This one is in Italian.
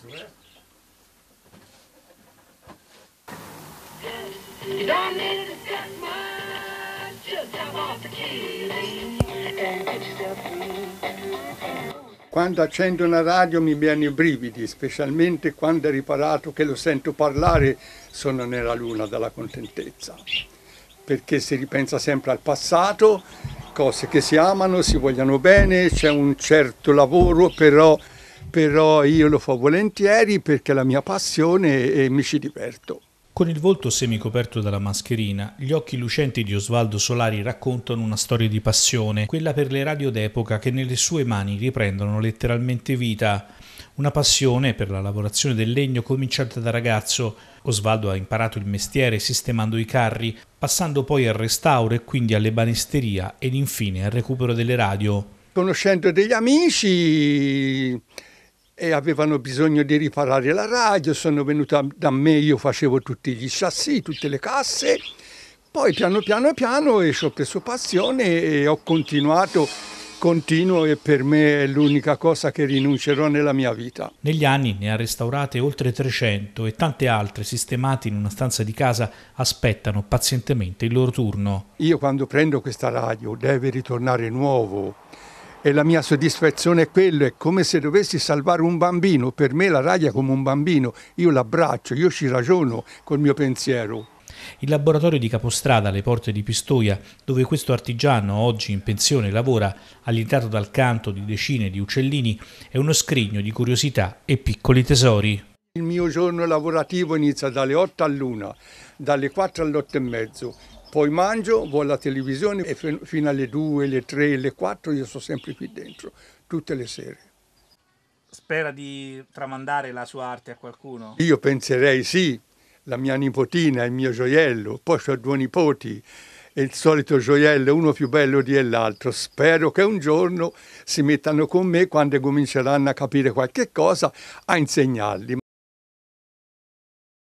adesso, eh? Quando accendo una radio mi viene i brividi, specialmente quando è riparato che lo sento parlare, sono nella luna dalla contentezza, perché si ripensa sempre al passato, cose che si amano, si vogliono bene, c'è un certo lavoro, però però io lo fo volentieri perché è la mia passione e mi ci diverto. Con il volto semicoperto dalla mascherina, gli occhi lucenti di Osvaldo Solari raccontano una storia di passione, quella per le radio d'epoca che nelle sue mani riprendono letteralmente vita. Una passione per la lavorazione del legno cominciata da ragazzo. Osvaldo ha imparato il mestiere sistemando i carri, passando poi al restauro e quindi alle all'ebanisteria ed infine al recupero delle radio. Conoscendo degli amici e avevano bisogno di riparare la radio, sono venuti da me, io facevo tutti gli chassis, tutte le casse, poi piano piano piano ci ho preso passione e ho continuato continuo e per me è l'unica cosa che rinuncerò nella mia vita. Negli anni ne ha restaurate oltre 300 e tante altre sistemate in una stanza di casa aspettano pazientemente il loro turno. Io quando prendo questa radio deve ritornare nuovo e la mia soddisfazione è quella, è come se dovessi salvare un bambino, per me la radio è come un bambino, io l'abbraccio, io ci ragiono col mio pensiero. Il laboratorio di Capostrada alle porte di Pistoia, dove questo artigiano oggi in pensione lavora, allietato dal canto di decine di uccellini, è uno scrigno di curiosità e piccoli tesori. Il mio giorno lavorativo inizia dalle 8 all'1, dalle 4 all'8 e mezzo poi mangio, vado alla televisione e fino alle 2, le 3, le 4 io sono sempre qui dentro, tutte le sere. Spera di tramandare la sua arte a qualcuno? Io penserei sì, la mia nipotina, il mio gioiello, poi ho due nipoti e il solito gioiello, uno più bello di l'altro. Spero che un giorno si mettano con me quando cominceranno a capire qualche cosa, a insegnarli.